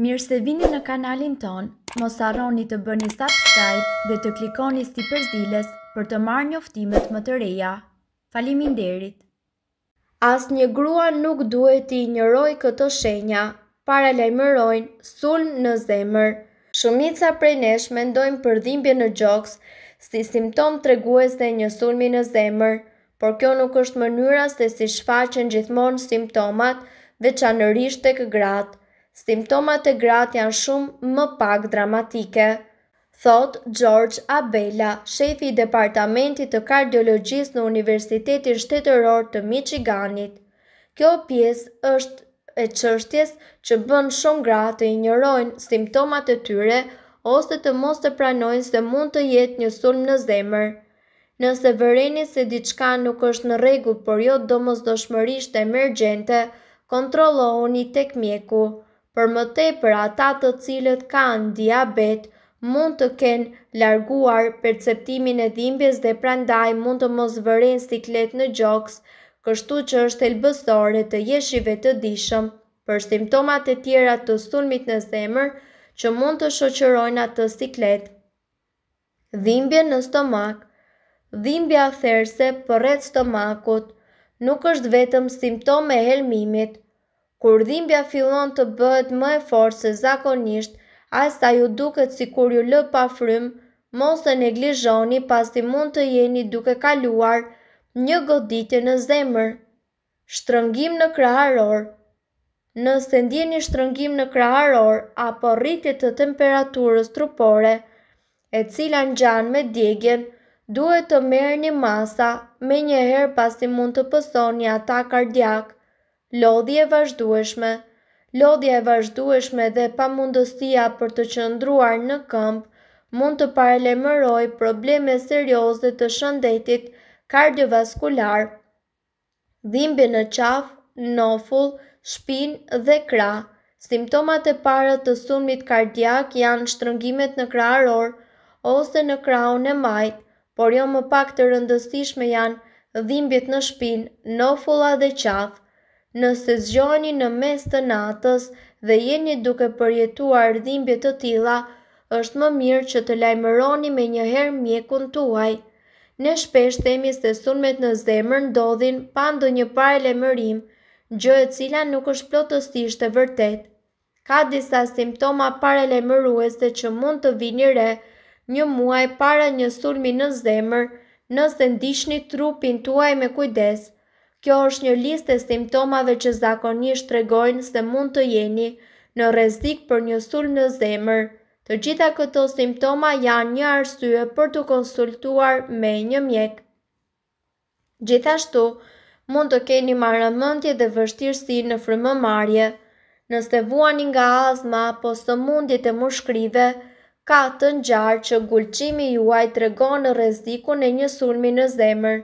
Mirë se vini në kanalin ton, mos arroni të bëni subscribe dhe të klikoni sti përzilës për të marrë një më të reja. Falimin derit! As një grua nuk duhet të i njëroj këto shenja, para lejmërojnë, sulm në zemër. Shumica prej nesh me ndojnë për dhimbje në gjoks, si simptom të regues dhe një sulmi në zemër, por kjo nuk është mënyra se si shfaqen gjithmonë simptomat dhe qanërrisht të këgratë simptomat e gratë janë shumë më pak dramatike, thot George Abela, shefi i departamentit të kardiologjisë në Universitetin Shtetëror të Michiganit. Kjo pjesë është e çështjes që bën shumë gratë të injorojnë simptomat e tyre ose të mos të pranojnë se mund të jetë një sulm në zemër. Nëse vëreni se diçka nuk është në rregull, por jo domosdoshmërisht emergjente, kontrollohuni tek mjeku për më tepër ata të cilët kanë diabet mund të kenë larguar perceptimin e dhimbjes dhe prandaj mund të mos vëren siklet në gjoks, kështu që është elbësore të jeshive të dishëm për simptomat e tjera të sulmit në zemër që mund të shoqërojnë atë siklet. Dhimbje në stomak Dhimbja therse për red stomakut nuk është vetëm simptome helmimit, Kur dhimbja fillon të bëhet më e fortë se zakonisht, asta ju duket si kur ju lë pa frymë, mos e neglizhoni pas të mund të jeni duke kaluar një goditje në zemër. Shtrëngim në kraharor Nëse ndjeni shtrëngim në kraharor apo rritje të temperaturës trupore, e cila në gjanë me djegjen, duhet të merë një masa me njëherë pas të mund të pësoni ata kardiak lodhje e vazhdueshme. Lodhja e vazhdueshme dhe pamundësia për të qëndruar në këmbë mund të parelemëroj probleme serioze të shëndetit kardiovaskular. Dhimbje në qaf, nofull, shpinë dhe krah. Simptomat e para të sulmit kardiak janë shtrëngimet në aror ose në krahun e majt, por jo më pak të rëndësishme janë dhimbjet në shpinë, nofulla dhe qafë nëse zgjoni në mes të natës dhe jeni duke përjetuar dhimbje të tilla, është më mirë që të lajmëroni me njëherë mjekun tuaj. Ne shpesh themi se sunmet në zemër ndodhin pa ndonjë paralajmërim, gjë e cila nuk është plotësisht e vërtetë. Ka disa simptoma paralajmëruese që mund të vini re një muaj para një sulmi në zemër, nëse ndishni trupin tuaj me kujdes. Kjo është një listë e simptomave që zakonisht tregojnë se mund të jeni në rrezik për një sulm në zemër. Të gjitha këto simptoma janë një arsye për të konsultuar me një mjek. Gjithashtu, mund të keni marrëmendje dhe vështirësi në frymëmarrje. Nëse vuani nga astma apo sëmundjet e mushkrive, ka të ngjarë që gulçimi juaj tregon rrezikun e një sulmi në zemër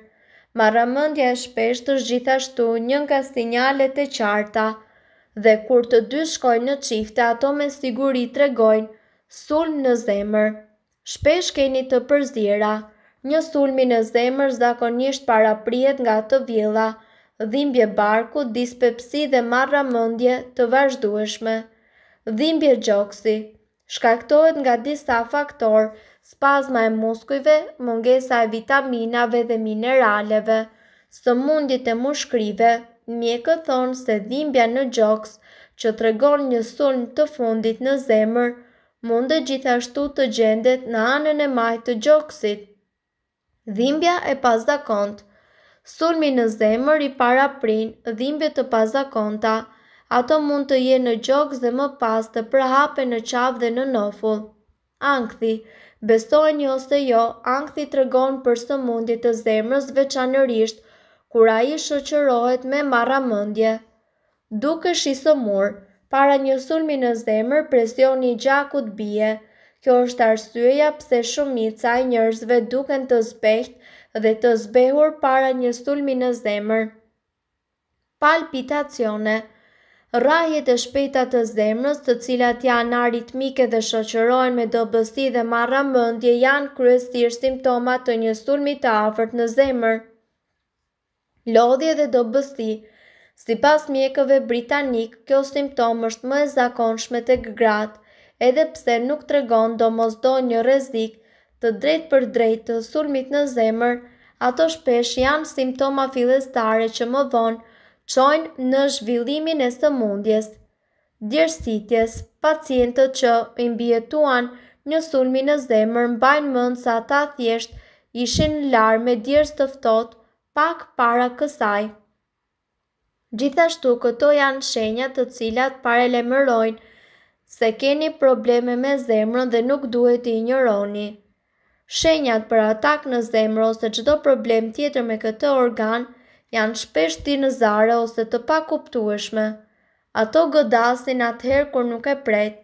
marramëndja e shpesht është gjithashtu njën ka sinjalet e qarta, dhe kur të dy shkojnë në qifte, ato me siguri të regojnë sulm në zemër. Shpesh keni të përzira, një sulmi në zemër zakonisht para prijet nga të vjela, dhimbje barku, dispepsi dhe marra të vazhdueshme. Dhimbje gjoksi, shkaktohet nga disa faktorë, spazma e muskujve, mungesa e vitaminave dhe mineraleve, së mundit e mushkrive, mjekë thonë se dhimbja në gjoks, që të regon një sulm të fundit në zemër, mund e gjithashtu të gjendet në anën e majtë të gjoksit. Dhimbja e pazakont Sulmi në zemër i para prin dhimbje të pazakonta, ato mund të je në gjoks dhe më pas të prahape në qavë dhe në nofull. Ankthi, Besojnë jo se jo, angthi të regon për së mundit të zemrës veçanërisht, kura i shëqërohet me marra mëndje. Duke shi së murë, para një sulmi në zemrë presion i gjakut bie, kjo është arsyeja pse shumica i njërzve duken të zbeht dhe të zbehur para një sulmi në zemrë. Palpitacione Rajet e shpejta të zemrës, të cilat janë aritmike dhe shoqërohen me dobësi dhe mëndje janë kryesisht simptoma të një sulmi të afërt në zemër. Lodhje dhe dobësi Si pas mjekëve britanik, kjo simptom është më e zakonshme të gratë, edhe pse nuk të regon do mos do një rezik të drejt për drejt të sulmit në zemër, ato shpesh janë simptoma filestare që më vonë qojnë në zhvillimin e së mundjes. Djerësitjes, pacientët që imbjetuan një sulmi në zemër mbajnë mënd sa ta thjesht ishin larë me djerës tëftot pak para kësaj. Gjithashtu këto janë shenjat të cilat parelemërojnë se keni probleme me zemrën dhe nuk duhet i njëroni. Shenjat për atak në zemrë ose qdo problem tjetër me këtë organë janë shpeshti në zare ose të pa kuptueshme. Ato gëdasin atëherë kur nuk e prejt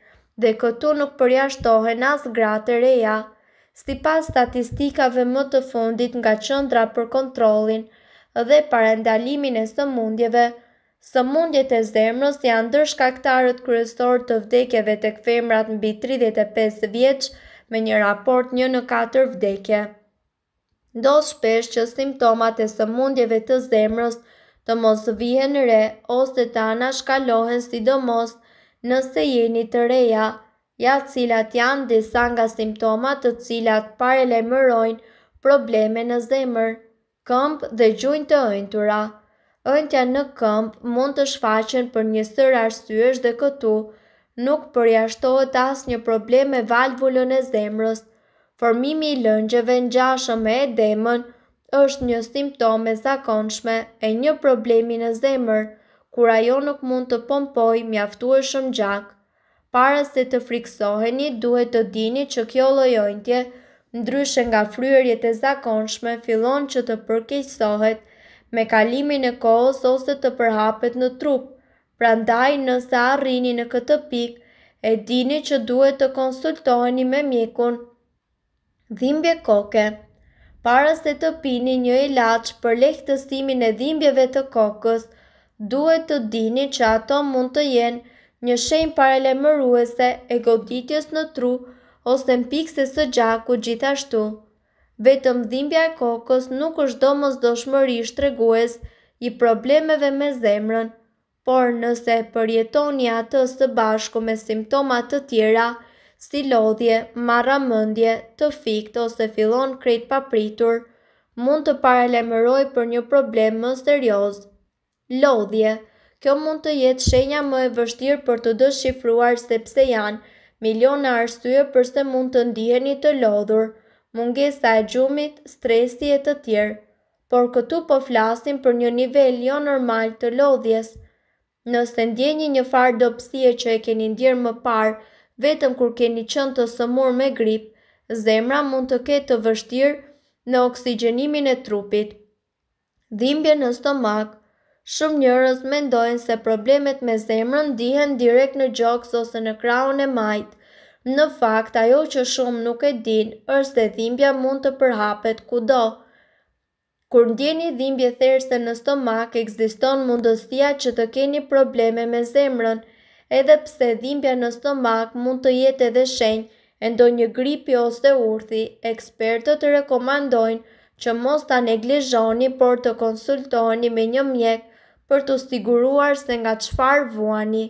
dhe këtu nuk përjashtohen as asë gratë e reja. Si pas statistikave më të fundit nga qëndra për kontrolin dhe parendalimin e së mundjeve, së mundjet e zemrës janë dërshka këtarët kryesor të vdekjeve të këfemrat në 35 vjeqë me një raport një në 4 vdekje. Ndodh shpesh që simptomat e sëmundjeve të zemrës të mos vihen re ose të anashkalohen sidomos nëse jeni të reja, ja cilat janë disa nga simptomat të cilat parelemërojnë probleme në zemër, këmp dhe gjunjë të ëntura. Ëntja në këmp mund të shfaqen për një sër arsyesh dhe këtu nuk përjashtohet asnjë problem probleme valvullën e zemrës formimi i lëngjeve në gjashëm e edemën është një simptome zakonshme e një problemi në zemër, kur ajo nuk mund të pompoj mjaftu e shumë gjak. Para se të friksoheni, duhet të dini që kjo lojojntje, ndryshë nga fryërjet e zakonshme, fillon që të përkejsohet me kalimin e kohës ose të përhapet në trup. Prandaj nëse arrini në këtë pikë, e dini që duhet të konsultoheni me mjekun, Dhimbje koke Parës të të pini një e për lehtësimin e dhimbjeve të kokës, duhet të dini që ato mund të jenë një shenjë parele mëruese e goditjes në tru ose në së gjaku gjithashtu. Vetëm dhimbja e kokës nuk është do mësë do i problemeve me zemrën, por nëse përjetoni atës të bashku me simptomat të tjera, si lodhje, marra mëndje, të fikt ose fillon krejt papritur, mund të paralemëroj për një problem më serios. Lodhje, kjo mund të jetë shenja më e vështirë për të dëshifruar sepse janë miliona arsye përse mund të ndiheni të lodhur, mungesa e gjumit, stresi e të tjerë, por këtu po flasim për një nivel jo normal të lodhjes. Nëse ndjeni një farë dopsie që e keni ndjerë më parë, vetëm kur keni qënë të sëmur me grip, zemra mund të ketë të vështirë në oksigenimin e trupit. Dhimbje në stomak Shumë njërës mendojnë se problemet me zemrën dihen direkt në gjoks ose në kraun e majt. Në fakt, ajo që shumë nuk e din, është se dhimbja mund të përhapet kudo. Kur ndjeni dhimbje therse në stomak, ekziston mundësia që të keni probleme me zemrën – edhe pse dhimbja në stomak mund të jetë edhe shenjë e ndonjë gripi ose urthi, ekspertët rekomandojnë që mos ta neglizhoni, por të konsultoni me një mjek për të siguruar se nga qfar vuani.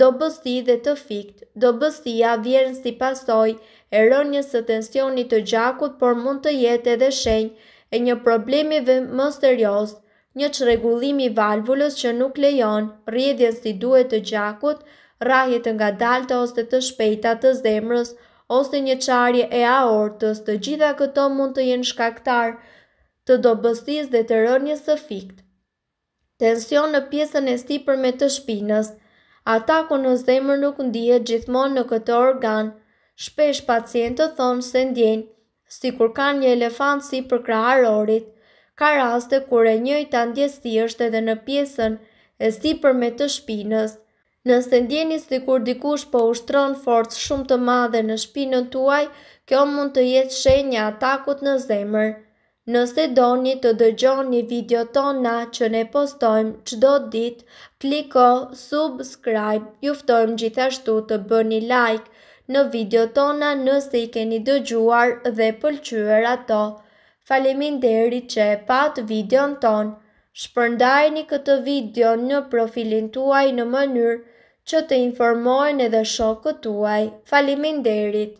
Do bësti dhe të fikt, do bëstia vjerën si pasoj e rënjës së tensionit të gjakut, por mund të jetë edhe shenjë e një problemi më serios, një qregullimi valvullës që nuk lejon, rjedhjen si duhet të gjakut, rahjet nga dalta ose të shpejta të zemrës, ose një qarje e aortës, të gjitha këto mund të jenë shkaktar të dobëstis dhe të rënjë së fikt. Tension në pjesën e stipër me të shpinës, ataku në zemrë nuk ndihet gjithmon në këtë organ, shpesh pacientët thonë se ndjenë, si kur kanë një elefant si për kraharorit, ka raste kur e njëjtë ndjesi është edhe në pjesën e si për me të shpinës. Nëse ndjeni si kur dikush po ushtronë forcë shumë të madhe në shpinën tuaj, kjo mund të jetë shenja atakut në zemër. Nëse do një të dëgjon një video tona që ne postojmë qdo dit, kliko, subscribe, juftojmë gjithashtu të bëni një like. Në video tona nëse i keni dëgjuar dhe pëlqyër ato. Falemin deri që e pat video në ton. Shpërndajni këtë video në profilin tuaj në mënyrë që të informojnë edhe shokët tuaj. Falemin derit.